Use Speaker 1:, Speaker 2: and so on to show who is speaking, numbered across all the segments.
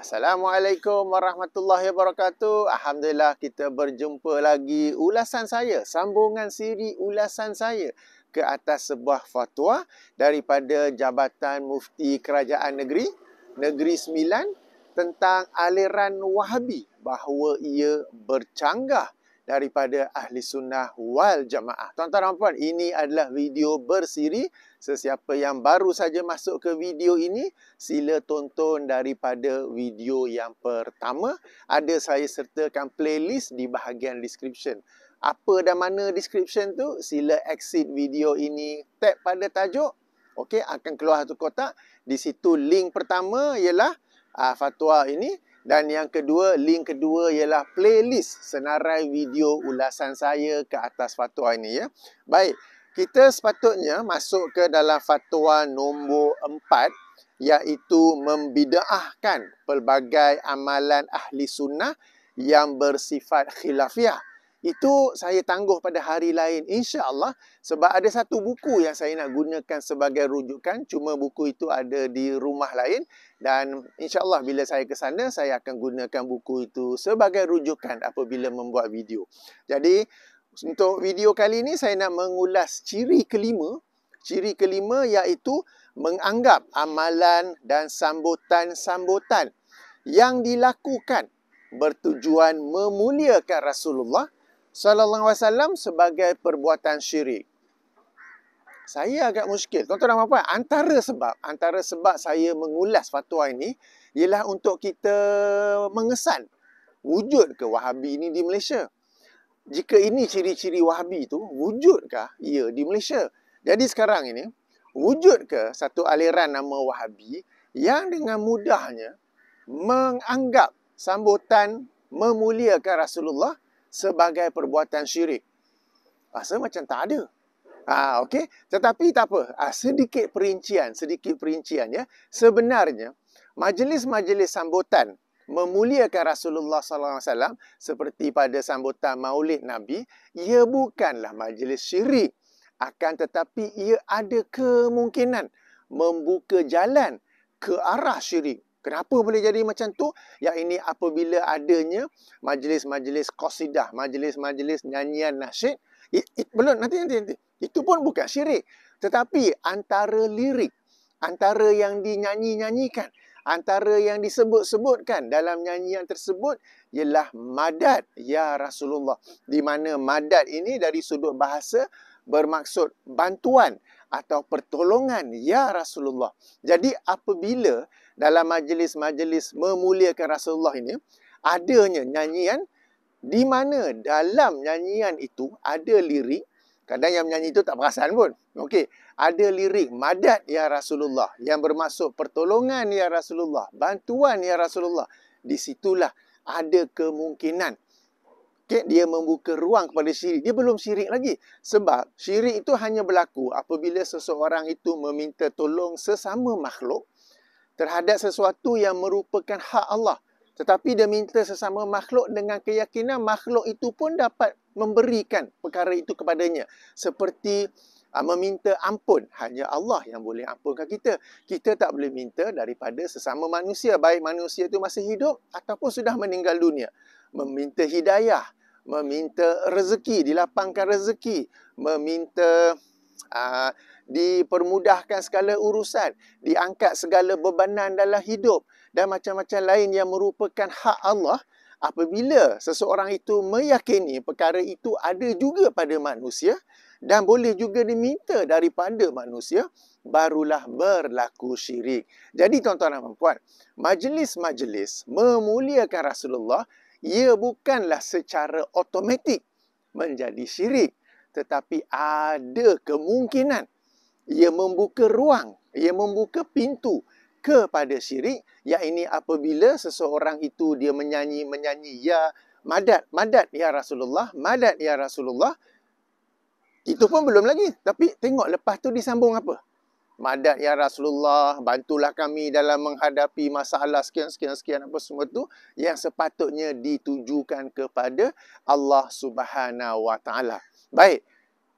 Speaker 1: Assalamualaikum warahmatullahi wabarakatuh. Alhamdulillah kita berjumpa lagi ulasan saya, sambungan siri ulasan saya ke atas sebuah fatwa daripada Jabatan Mufti Kerajaan Negeri Negeri Sembilan tentang aliran Wahabi bahawa ia bercanggah daripada Ahli Sunnah Wal Jamaah. Tuan-tuan dan puan, ini adalah video bersiri. Sesiapa yang baru saja masuk ke video ini, sila tonton daripada video yang pertama. Ada saya sertakan playlist di bahagian description. Apa dan mana description tu, sila exit video ini, tap pada tajuk. Okey, akan keluar satu kotak. Di situ link pertama ialah uh, fatwa ini. Dan yang kedua, link kedua ialah playlist senarai video ulasan saya ke atas fatwa ini ya. Baik, kita sepatutnya masuk ke dalam fatwa nombor empat, iaitu membidaahkan pelbagai amalan ahli sunnah yang bersifat khilafiah. Itu saya tangguh pada hari lain insya-Allah sebab ada satu buku yang saya nak gunakan sebagai rujukan cuma buku itu ada di rumah lain dan insya-Allah bila saya ke sana saya akan gunakan buku itu sebagai rujukan apabila membuat video. Jadi untuk video kali ini saya nak mengulas ciri kelima, ciri kelima iaitu menganggap amalan dan sambutan-sambutan yang dilakukan bertujuan memuliakan Rasulullah sallallahu alaihi sebagai perbuatan syirik. Saya agak muskil. Tuan-tuan dan puan-puan, antara sebab antara sebab saya mengulas fatwa ini ialah untuk kita mengesan wujud ke Wahabi ini di Malaysia. Jika ini ciri-ciri Wahabi itu, wujudkah ia di Malaysia? Jadi sekarang ini, wujud ke satu aliran nama Wahabi yang dengan mudahnya menganggap sambutan memuliakan Rasulullah sebagai perbuatan syirik. Rasa ah, macam tak ada. Ha, ah, okay? Tetapi tak apa, ha, sedikit perincian, sedikit perincian ya. Sebenarnya, majlis-majlis sambutan memuliakan Rasulullah SAW seperti pada sambutan maulid Nabi, ia bukanlah majlis syirik. Akan tetapi ia ada kemungkinan membuka jalan ke arah syirik. Kenapa boleh jadi macam tu? Yang ini apabila adanya majlis-majlis qasidah, majlis-majlis nyanyian nasyid. It, it, belum, nanti, nanti, nanti. Itu pun bukan syirik. Tetapi antara lirik, antara yang dinyanyi-nyanyikan, antara yang disebut-sebutkan dalam nyanyian tersebut ialah madad ya Rasulullah. Di mana madad ini dari sudut bahasa bermaksud bantuan atau pertolongan ya Rasulullah. Jadi apabila dalam majlis-majlis memuliakan Rasulullah ini adanya nyanyian di mana dalam nyanyian itu ada lirik kadang yang menyanyi itu tak perasan pun okey ada lirik madad ya Rasulullah yang bermaksud pertolongan ya Rasulullah bantuan ya Rasulullah di situlah ada kemungkinan okey dia membuka ruang kepada syirik dia belum syirik lagi sebab syirik itu hanya berlaku apabila seseorang itu meminta tolong sesama makhluk terhadap sesuatu yang merupakan hak Allah. Tetapi dia minta sesama makhluk dengan keyakinan makhluk itu pun dapat memberikan perkara itu kepadanya. Seperti aa, ah, meminta ampun. Hanya Allah yang boleh ampunkan kita. Kita tak boleh minta daripada sesama manusia. Baik manusia itu masih hidup ataupun sudah meninggal dunia. Meminta hidayah. Meminta rezeki. Dilapangkan rezeki. Meminta... Ah, dipermudahkan segala urusan, diangkat segala bebanan dalam hidup dan macam-macam lain yang merupakan hak Allah apabila seseorang itu meyakini perkara itu ada juga pada manusia dan boleh juga diminta daripada manusia barulah berlaku syirik. Jadi tuan-tuan dan puan majlis-majlis memuliakan Rasulullah ia bukanlah secara otomatik menjadi syirik tetapi ada kemungkinan ia membuka ruang, ia membuka pintu kepada syirik ini apabila seseorang itu dia menyanyi-menyanyi ya madat, madat ya Rasulullah, madat ya Rasulullah itu pun belum lagi tapi tengok lepas tu disambung apa madat ya Rasulullah bantulah kami dalam menghadapi masalah sekian sekian sekian apa semua tu yang sepatutnya ditujukan kepada Allah Subhanahu Wa Taala Baik.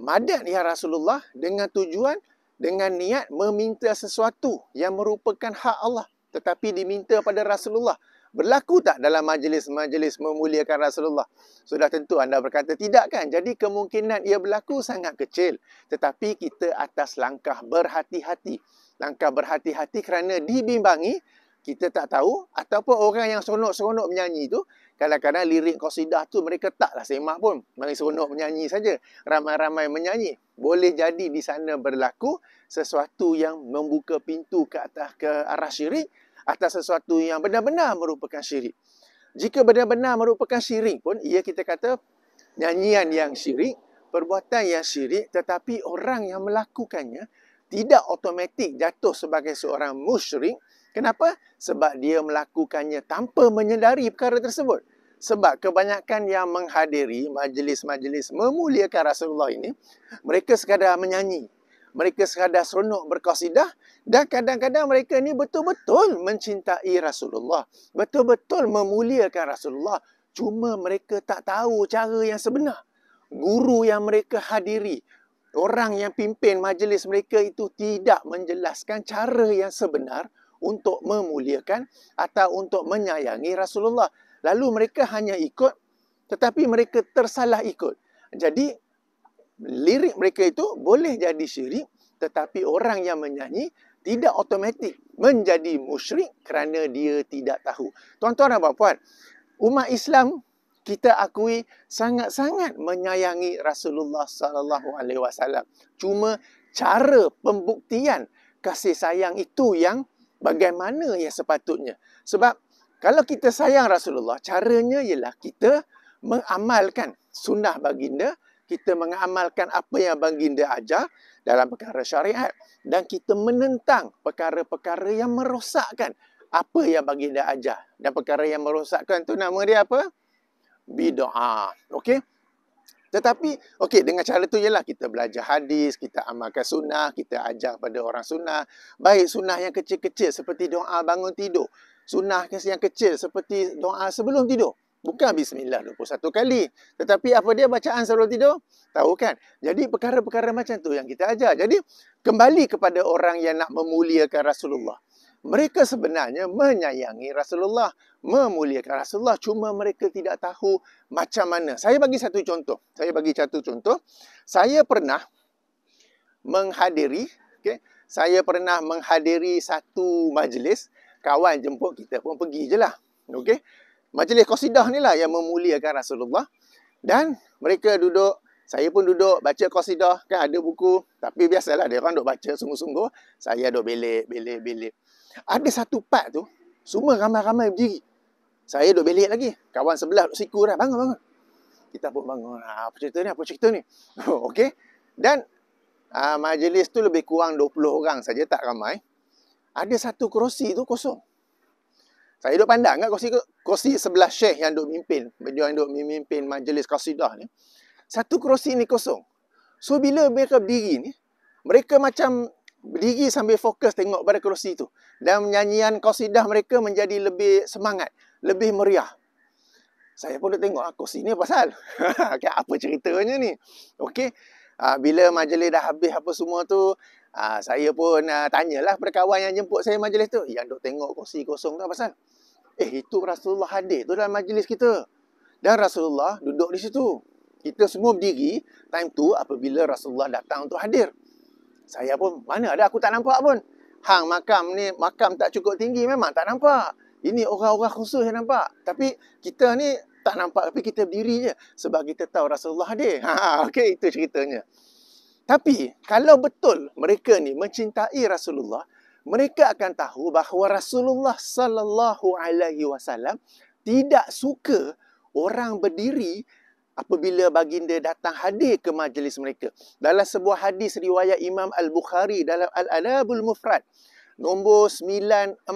Speaker 1: Madat ya Rasulullah dengan tujuan, dengan niat meminta sesuatu yang merupakan hak Allah. Tetapi diminta pada Rasulullah. Berlaku tak dalam majlis-majlis memuliakan Rasulullah? Sudah tentu anda berkata tidak kan? Jadi kemungkinan ia berlaku sangat kecil. Tetapi kita atas langkah berhati-hati. Langkah berhati-hati kerana dibimbangi, kita tak tahu. Ataupun orang yang seronok-seronok menyanyi itu, Kadang-kadang lirik kosidah tu mereka taklah semah pun. Mereka seronok menyanyi saja. Ramai-ramai menyanyi. Boleh jadi di sana berlaku sesuatu yang membuka pintu ke atas ke arah syirik atas sesuatu yang benar-benar merupakan syirik. Jika benar-benar merupakan syirik pun, ia kita kata nyanyian yang syirik, perbuatan yang syirik tetapi orang yang melakukannya tidak otomatik jatuh sebagai seorang musyrik. Kenapa? Sebab dia melakukannya tanpa menyedari perkara tersebut sebab kebanyakan yang menghadiri majlis-majlis memuliakan Rasulullah ini, mereka sekadar menyanyi. Mereka sekadar seronok berkasidah dan kadang-kadang mereka ini betul-betul mencintai Rasulullah. Betul-betul memuliakan Rasulullah. Cuma mereka tak tahu cara yang sebenar. Guru yang mereka hadiri, orang yang pimpin majlis mereka itu tidak menjelaskan cara yang sebenar untuk memuliakan atau untuk menyayangi Rasulullah. Lalu mereka hanya ikut tetapi mereka tersalah ikut. Jadi lirik mereka itu boleh jadi syirik tetapi orang yang menyanyi tidak otomatik menjadi musyrik kerana dia tidak tahu. Tuan-tuan dan puan-puan, umat Islam kita akui sangat-sangat menyayangi Rasulullah sallallahu alaihi wasallam. Cuma cara pembuktian kasih sayang itu yang bagaimana yang sepatutnya. Sebab kalau kita sayang Rasulullah, caranya ialah kita mengamalkan sunnah baginda, kita mengamalkan apa yang baginda ajar dalam perkara syariat dan kita menentang perkara-perkara yang merosakkan apa yang baginda ajar. Dan perkara yang merosakkan tu nama dia apa? Bid'ah. Okey? Tetapi, okey, dengan cara tu ialah kita belajar hadis, kita amalkan sunnah, kita ajar pada orang sunnah. Baik sunnah yang kecil-kecil seperti doa bangun tidur sunnah yang kecil seperti doa sebelum tidur. Bukan bismillah 21 kali. Tetapi apa dia bacaan sebelum tidur? Tahu kan? Jadi perkara-perkara macam tu yang kita ajar. Jadi kembali kepada orang yang nak memuliakan Rasulullah. Mereka sebenarnya menyayangi Rasulullah, memuliakan Rasulullah cuma mereka tidak tahu macam mana. Saya bagi satu contoh. Saya bagi satu contoh. Saya pernah menghadiri, okey. Saya pernah menghadiri satu majlis kawan jemput kita pun pergi je lah. okay? Majlis Qasidah ni lah yang memuliakan Rasulullah. Dan mereka duduk, saya pun duduk baca Qasidah. Kan ada buku. Tapi biasalah dia orang duduk baca sungguh-sungguh. Saya duduk belik, belik, belik. Ada satu part tu, semua ramai-ramai berdiri. Saya duduk belik lagi. Kawan sebelah duduk siku lah. Bangun, bangun. Kita pun bangun. Ah, apa cerita ni? Apa cerita ni? Okay? Dan uh, majlis tu lebih kurang 20 orang saja tak ramai ada satu kerusi tu kosong. Saya duduk pandang kan kerusi, kerusi sebelah syekh yang duduk mimpin, yang duduk mimpin majlis kasidah ni. Satu kerusi ni kosong. So bila mereka berdiri ni, mereka macam berdiri sambil fokus tengok pada kerusi tu. Dan nyanyian kasidah mereka menjadi lebih semangat, lebih meriah. Saya pun duduk tengok, ah, kerusi ni pasal? okay, apa ceritanya ni? Okay, ah, bila majlis dah habis apa semua tu, Ha, saya pun uh, tanyalah kepada kawan yang jemput saya majlis tu. Eh, yang duk tengok kursi kosong tu apa pasal? Eh, itu Rasulullah hadir tu dalam majlis kita. Dan Rasulullah duduk di situ. Kita semua berdiri time tu apabila Rasulullah datang untuk hadir. Saya pun, mana ada aku tak nampak pun. Hang makam ni, makam tak cukup tinggi memang tak nampak. Ini orang-orang khusus yang nampak. Tapi kita ni tak nampak tapi kita berdiri je. Sebab kita tahu Rasulullah hadir. Ha, ha okay, itu ceritanya. Tapi kalau betul mereka ni mencintai Rasulullah, mereka akan tahu bahawa Rasulullah sallallahu alaihi wasallam tidak suka orang berdiri apabila baginda datang hadir ke majlis mereka. Dalam sebuah hadis riwayat Imam Al-Bukhari dalam Al-Adabul Mufrad nombor 946,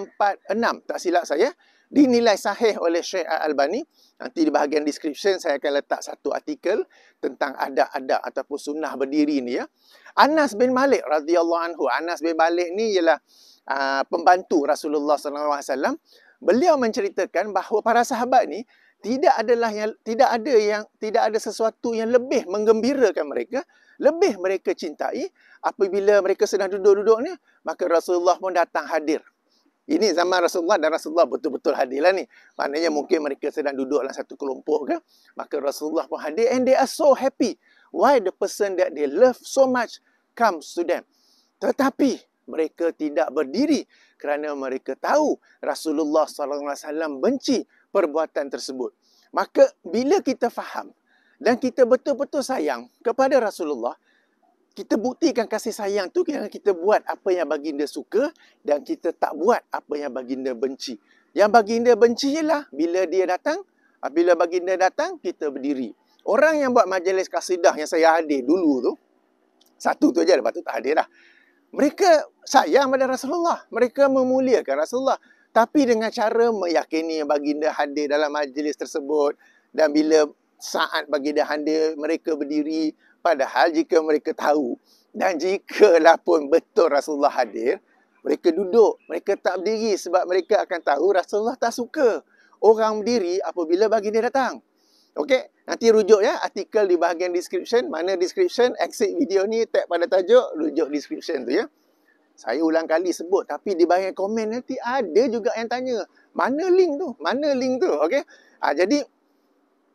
Speaker 1: tak silap saya dinilai sahih oleh Syekh Al-Albani. Nanti di bahagian description saya akan letak satu artikel tentang adab-adab ataupun sunnah berdiri ni ya. Anas bin Malik radhiyallahu anhu. Anas bin Malik ni ialah uh, pembantu Rasulullah SAW. Beliau menceritakan bahawa para sahabat ni tidak adalah yang tidak ada yang tidak ada sesuatu yang lebih menggembirakan mereka, lebih mereka cintai apabila mereka sedang duduk-duduk ni maka Rasulullah pun datang hadir ini zaman Rasulullah dan Rasulullah betul-betul hadir lah ni. Maknanya mungkin mereka sedang duduk dalam satu kelompok ke. Maka Rasulullah pun hadir and they are so happy. Why the person that they love so much comes to them. Tetapi mereka tidak berdiri kerana mereka tahu Rasulullah SAW benci perbuatan tersebut. Maka bila kita faham dan kita betul-betul sayang kepada Rasulullah, kita buktikan kasih sayang tu dengan kita buat apa yang baginda suka dan kita tak buat apa yang baginda benci. Yang baginda benci ialah bila dia datang, ah, bila baginda datang, kita berdiri. Orang yang buat majlis kasidah yang saya hadir dulu tu, satu tu aja lepas tu tak hadir dah. Mereka sayang pada Rasulullah. Mereka memuliakan Rasulullah. Tapi dengan cara meyakini yang baginda hadir dalam majlis tersebut dan bila saat baginda hadir mereka berdiri Padahal jika mereka tahu dan jikalah pun betul Rasulullah hadir, mereka duduk, mereka tak berdiri sebab mereka akan tahu Rasulullah tak suka orang berdiri apabila bagi dia datang. Okey, nanti rujuk ya artikel di bahagian description. Mana description? Exit video ni tag pada tajuk, rujuk description tu ya. Saya ulang kali sebut tapi di bahagian komen nanti ada juga yang tanya. Mana link tu? Mana link tu? Okey. Ha, jadi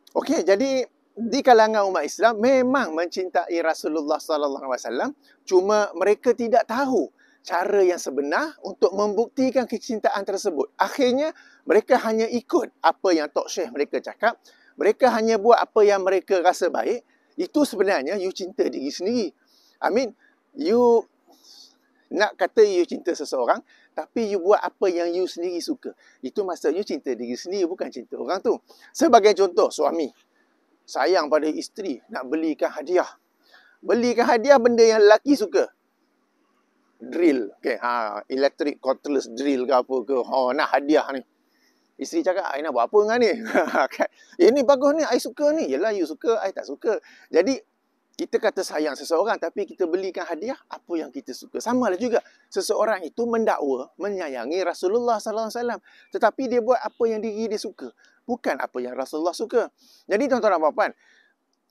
Speaker 1: Okey, jadi di kalangan umat Islam memang mencintai Rasulullah sallallahu alaihi wasallam cuma mereka tidak tahu cara yang sebenar untuk membuktikan kecintaan tersebut. Akhirnya mereka hanya ikut apa yang tok syekh mereka cakap. Mereka hanya buat apa yang mereka rasa baik. Itu sebenarnya you cinta diri sendiri. I mean, you nak kata you cinta seseorang tapi you buat apa yang you sendiri suka. Itu maksudnya cinta diri sendiri bukan cinta orang tu. Sebagai contoh suami sayang pada isteri nak belikan hadiah. Belikan hadiah benda yang lelaki suka. Drill. Okay. Ha, electric cordless drill ke apa ke. Ha, nak hadiah ni. Isteri cakap, saya nak buat apa dengan ni? ini eh, bagus ni, saya suka ni. Yelah, you suka, saya tak suka. Jadi, kita kata sayang seseorang, tapi kita belikan hadiah apa yang kita suka. Sama lah juga. Seseorang itu mendakwa, menyayangi Rasulullah Sallallahu Alaihi Wasallam, Tetapi dia buat apa yang diri dia suka bukan apa yang Rasulullah suka. Jadi tuan-tuan dan puan-puan,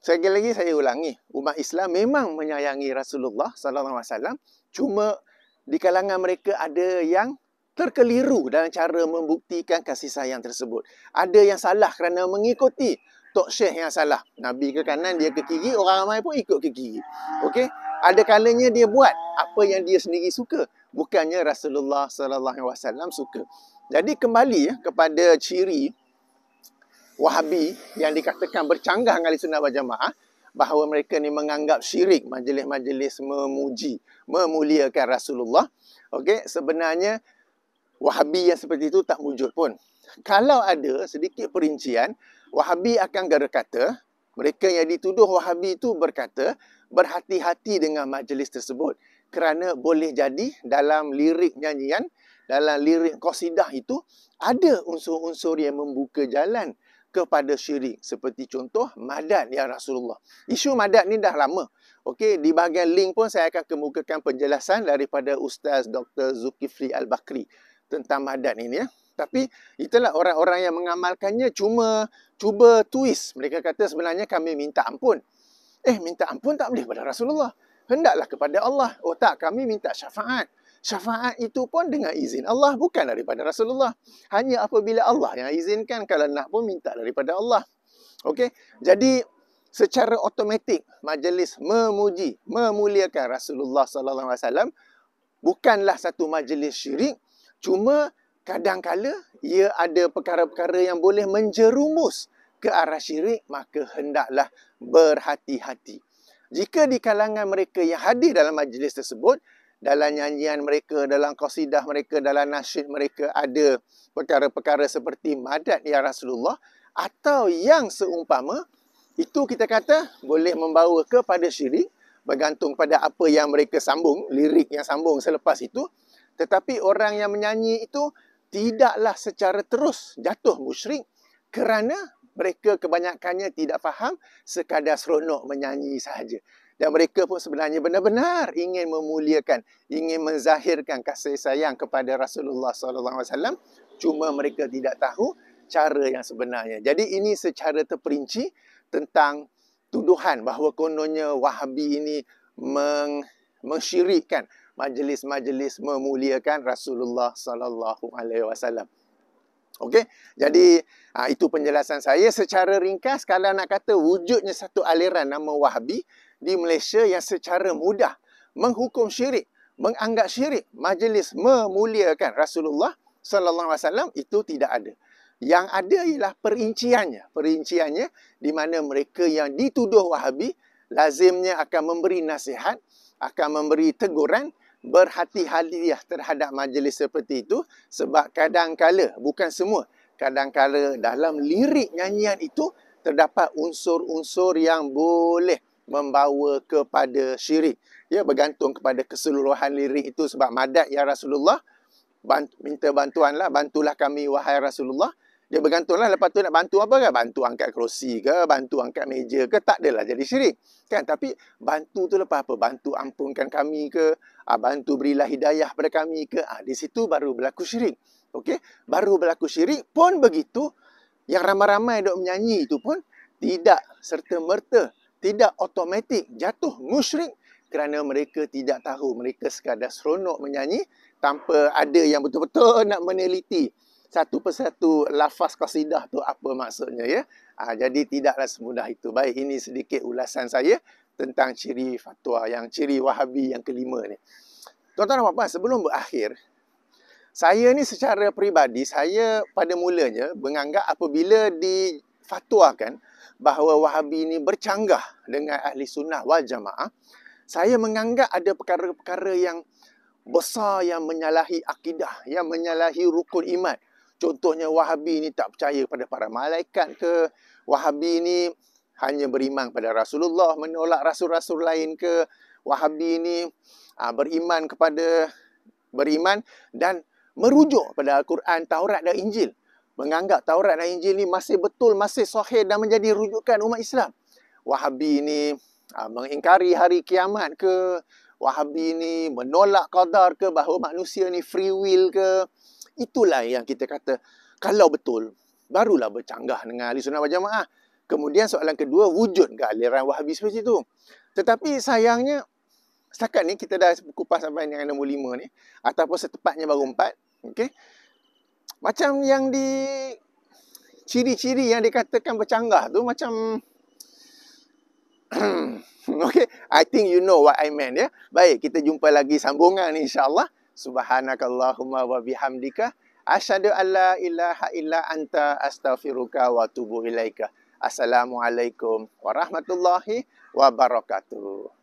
Speaker 1: sekali lagi saya ulangi, umat Islam memang menyayangi Rasulullah sallallahu alaihi wasallam, cuma di kalangan mereka ada yang terkeliru dalam cara membuktikan kasih sayang tersebut. Ada yang salah kerana mengikuti tok syekh yang salah. Nabi ke kanan, dia ke kiri, orang ramai pun ikut ke kiri. Okey? Ada kalanya dia buat apa yang dia sendiri suka, bukannya Rasulullah sallallahu alaihi wasallam suka. Jadi kembali ya, kepada ciri Wahabi yang dikatakan bercanggah dengan Ahli Sunnah wal Jamaah bahawa mereka ni menganggap syirik majlis-majlis memuji, memuliakan Rasulullah. Okey, sebenarnya Wahabi yang seperti itu tak wujud pun. Kalau ada sedikit perincian, Wahabi akan gara kata, mereka yang dituduh Wahabi itu berkata, berhati-hati dengan majlis tersebut kerana boleh jadi dalam lirik nyanyian, dalam lirik qasidah itu ada unsur-unsur yang membuka jalan kepada syirik seperti contoh madat ya Rasulullah. Isu madat ni dah lama. Okey, di bahagian link pun saya akan kemukakan penjelasan daripada Ustaz Dr. Zulkifli Al-Bakri tentang madat ini ya. Tapi itulah orang-orang yang mengamalkannya cuma cuba twist. Mereka kata sebenarnya kami minta ampun. Eh, minta ampun tak boleh pada Rasulullah. Hendaklah kepada Allah. Oh tak, kami minta syafaat syafaat itu pun dengan izin Allah bukan daripada Rasulullah hanya apabila Allah yang izinkan kalau nak pun minta daripada Allah okey jadi secara automatik majlis memuji memuliakan Rasulullah sallallahu alaihi wasallam bukanlah satu majlis syirik cuma kadang-kala ia ada perkara-perkara yang boleh menjerumus ke arah syirik maka hendaklah berhati-hati jika di kalangan mereka yang hadir dalam majlis tersebut dalam nyanyian mereka, dalam kosidah mereka, dalam nasyid mereka ada perkara-perkara seperti madat ya Rasulullah atau yang seumpama itu kita kata boleh membawa kepada syirik bergantung pada apa yang mereka sambung, lirik yang sambung selepas itu. Tetapi orang yang menyanyi itu tidaklah secara terus jatuh musyrik kerana mereka kebanyakannya tidak faham sekadar seronok menyanyi sahaja dan mereka pun sebenarnya benar-benar ingin memuliakan ingin menzahirkan kasih sayang kepada Rasulullah sallallahu alaihi wasallam cuma mereka tidak tahu cara yang sebenarnya jadi ini secara terperinci tentang tuduhan bahawa kononnya Wahabi ini meng mensyirikkan majlis-majlis memuliakan Rasulullah sallallahu alaihi wasallam. Okey, jadi ah, itu penjelasan saya secara ringkas kalau nak kata wujudnya satu aliran nama Wahabi di Malaysia yang secara mudah menghukum syirik, menganggap syirik, majlis memuliakan Rasulullah sallallahu alaihi wasallam itu tidak ada. Yang ada ialah perinciannya. Perinciannya di mana mereka yang dituduh Wahabi lazimnya akan memberi nasihat, akan memberi teguran berhati-hatilah terhadap majlis seperti itu sebab kadang kadangkala bukan semua kadang kadangkala dalam lirik nyanyian itu terdapat unsur-unsur yang boleh membawa kepada syirik. Ya, bergantung kepada keseluruhan lirik itu sebab madat ya Rasulullah. Bant- minta bantuanlah, bantulah kami wahai Rasulullah. Dia bergantunglah, lepas tu nak bantu apa kan? Bantu angkat kerusi ke, bantu angkat meja ke, tak adalah jadi syirik. Kan? Tapi bantu tu lepas apa? Bantu ampunkan kami ke, ah, bantu berilah hidayah pada kami ke, ha, di situ baru berlaku syirik. Okay, baru berlaku syirik pun begitu, yang ramai-ramai dok menyanyi itu pun tidak serta-merta tidak otomatik jatuh musyrik kerana mereka tidak tahu mereka sekadar seronok menyanyi tanpa ada yang betul-betul nak meneliti satu persatu lafaz qasidah tu apa maksudnya ya. Ha, jadi tidaklah semudah itu. Baik ini sedikit ulasan saya tentang ciri fatwa yang ciri Wahabi yang kelima ni. Tuan-tuan dan puan-puan sebelum berakhir saya ni secara peribadi saya pada mulanya menganggap apabila difatwakan bahawa Wahabi ini bercanggah dengan ahli sunnah wal jamaah, saya menganggap ada perkara-perkara yang besar yang menyalahi akidah, yang menyalahi rukun iman. Contohnya Wahabi ini tak percaya kepada para malaikat ke, Wahabi ini hanya beriman kepada Rasulullah, menolak rasul-rasul lain ke, Wahabi ini aa, ah, beriman kepada beriman dan merujuk pada Al-Quran, Taurat dan Injil menganggap Taurat dan Injil ni masih betul, masih sahih dan menjadi rujukan umat Islam. Wahabi ni aa, ah, mengingkari hari kiamat ke? Wahabi ni menolak qadar ke bahawa manusia ni free will ke? Itulah yang kita kata kalau betul barulah bercanggah dengan ahli sunnah wal Kemudian soalan kedua, wujud ke aliran Wahabi seperti itu? Tetapi sayangnya, setakat ni kita dah kupas sampai yang nombor lima ni. Ataupun setepatnya baru empat. Okay? macam yang di ciri-ciri yang dikatakan bercanggah tu macam okay, I think you know what I mean ya. Yeah? Baik, kita jumpa lagi sambungan insyaallah. insya-Allah. Subhanakallahumma wa bihamdika asyhadu alla ilaha illa anta astaghfiruka wa atubu ilaika. Assalamualaikum warahmatullahi wabarakatuh.